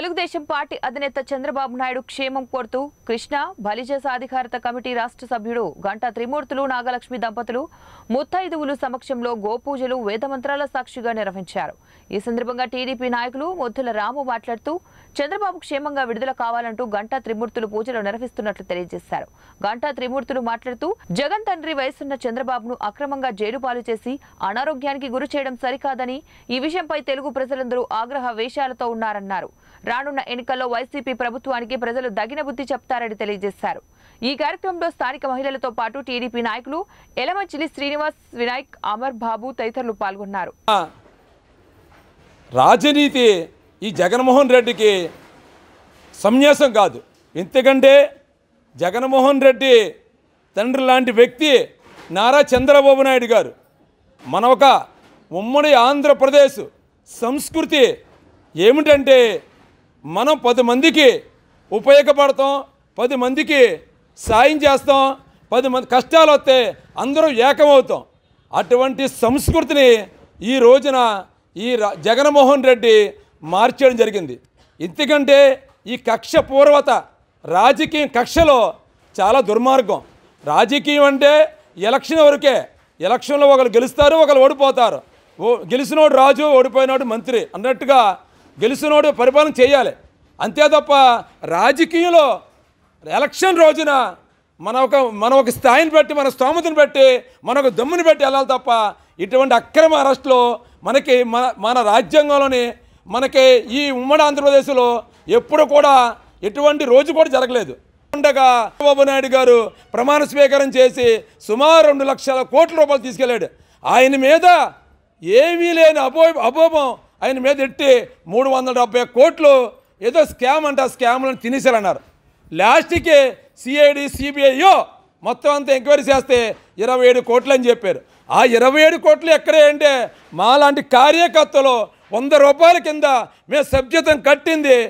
Telugu Desam party అధినేత చంద్రబాబు నాయుడు క్షేమం కోరుతూ కృష్ణ బలిజ సాధికారత కమిటీ రాష్ట్ర సభ్యుడు గంటా త్రిమూర్తులు నాగలక్ష్మి దంపతులు ముత్తైదువులు సమక్షంలో గోపూజలు వేదమంత్రాల సాక్షిగా నిర్వహించారు ఈ సందర్భంగా టీడీపీ నాయకులు ముద్దుల రాము మాట్లాడుతూ చంద్రబాబు క్షేమంగా విడుదల కావాలంటూ గంటా త్రిమూర్తులు పూజలు నిర్వహిస్తున్నట్లు తెలియజేశారు గంటా త్రిమూర్తులు మాట్లాడుతూ జగన్ తండ్రి వయసున్న చంద్రబాబును అక్రమంగా జైలుపాలు చేసి అనారోగ్యానికి గురి చేయడం సరికాదని ఈ విషయంపై తెలుగు ప్రజలందరూ ఆగ్రహ వేషాలతో ఉన్నారన్నారు రానున్న ఎన్నికల్లో వైసీపీ ప్రభుత్వానికి ప్రజలు దగిన బుద్ధి చెప్తారని తెలియజేశారు ఈ కార్యక్రమంలో స్థానిక మహిళలతో పాటు టీడీపీ నాయకులు ఎలమంచిలి శ్రీనివాస్ వినాయక్ అమర్ బాబు తదితరులు పాల్గొన్నారు రాజనీతి ఈ జగన్మోహన్ రెడ్డికి సన్యాసం కాదు ఎందుకంటే జగన్మోహన్ రెడ్డి తండ్రి లాంటి వ్యక్తి నారా చంద్రబాబు నాయుడు గారు మన ఒక ఉమ్మడి ఆంధ్రప్రదేశ్ సంస్కృతి ఏమిటంటే మనం పది మందికి ఉపయోగపడతాం పది మందికి సాయం చేస్తాం పది మంది కష్టాలు వస్తే అందరూ ఏకమవుతాం అటువంటి సంస్కృతిని ఈ రోజున ఈ జగన్మోహన్ రెడ్డి మార్చడం జరిగింది ఎందుకంటే ఈ కక్ష పూర్వత రాజకీయం కక్షలో చాలా దుర్మార్గం రాజకీయం అంటే ఎలక్షన్ వరకే ఎలక్షన్లో ఒకరు గెలుస్తారు ఒకరు ఓడిపోతారు ఓ గెలిచినోడు రాజు ఓడిపోయినోడు మంత్రి అన్నట్టుగా గెలిచినోడు పరిపాలన చేయాలి అంతే తప్ప రాజకీయంలో ఎలక్షన్ రోజున మన ఒక మన ఒక స్థాయిని బట్టి మన స్తోమతను బట్టి మన ఒక దమ్ముని బట్టి వెళ్ళాలి తప్ప ఇటువంటి అక్రమ అరెస్టులు మనకి మన మన రాజ్యాంగంలోని మనకి ఈ ఉమ్మడి ఆంధ్రప్రదేశ్లో ఎప్పుడు కూడా ఎటువంటి రోజు కూడా జరగలేదు ఉండగా చంద్రబాబు నాయుడు గారు ప్రమాణ స్వీకారం చేసి సుమారు రెండు లక్షల కోట్ల రూపాయలు తీసుకెళ్లాడు ఆయన మీద ఏమీ లేని అబో అభోభం ఆయన మీద ఎట్టి మూడు వందల డెబ్బై కోట్లు ఏదో స్కామ్ అంట ఆ స్కామ్లను తినేశారన్నారు లాస్ట్కి సిఐడి సిబిఐయో మొత్తం అంతా ఎంక్వైరీ చేస్తే ఇరవై ఏడు కోట్లు అని చెప్పారు ఆ ఇరవై ఏడు కోట్లు ఎక్కడే అంటే మాలాంటి కార్యకర్తలు వంద రూపాయల కింద మేము సభ్యతం కట్టింది